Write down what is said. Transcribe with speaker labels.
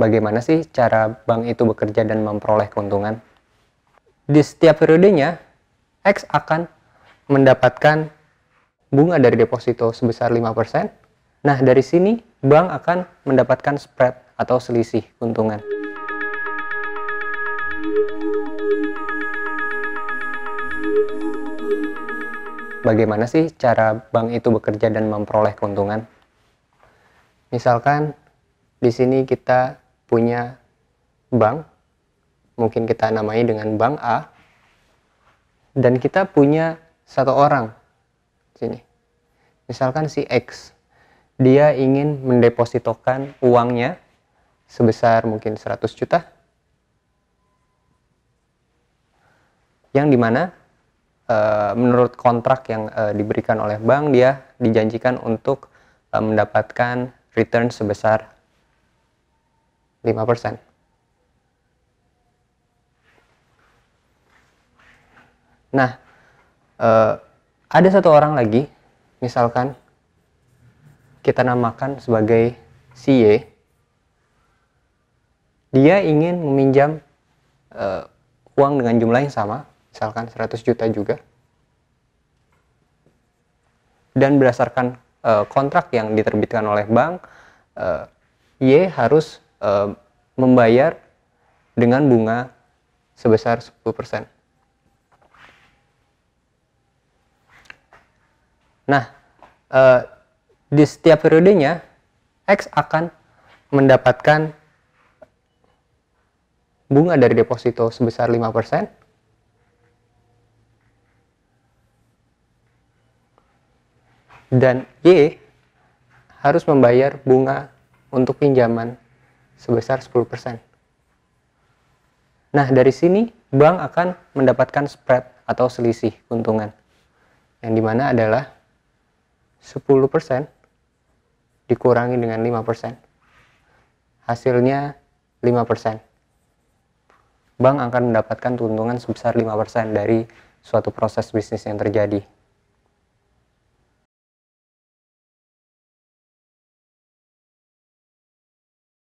Speaker 1: bagaimana sih cara bank itu bekerja dan memperoleh keuntungan? Di setiap periodenya, X akan mendapatkan bunga dari deposito sebesar 5%. Nah, dari sini bank akan mendapatkan spread atau selisih keuntungan. Bagaimana sih cara bank itu bekerja dan memperoleh keuntungan? Misalkan di sini kita punya bank, mungkin kita namai dengan bank A, dan kita punya satu orang sini. Misalkan si X, dia ingin mendepositokan uangnya sebesar mungkin 100 juta. Yang dimana eh, menurut kontrak yang e, diberikan oleh bank dia dijanjikan untuk e, mendapatkan return sebesar 5%. Nah, eh, ada satu orang lagi, misalkan kita namakan sebagai si Y. Dia ingin meminjam eh, uang dengan jumlah yang sama, misalkan 100 juta juga. Dan berdasarkan eh, kontrak yang diterbitkan oleh bank, eh, Y harus Eh, membayar dengan bunga sebesar 10%. Nah, e, di setiap periodenya X akan mendapatkan bunga dari deposito sebesar 5%. Dan Y harus membayar bunga untuk pinjaman sebesar 10%. Nah, dari sini bank akan mendapatkan spread atau selisih keuntungan. Yang dimana adalah 10% dikurangi dengan 5%. Hasilnya 5%. Bank akan mendapatkan keuntungan sebesar 5% dari suatu proses bisnis yang terjadi.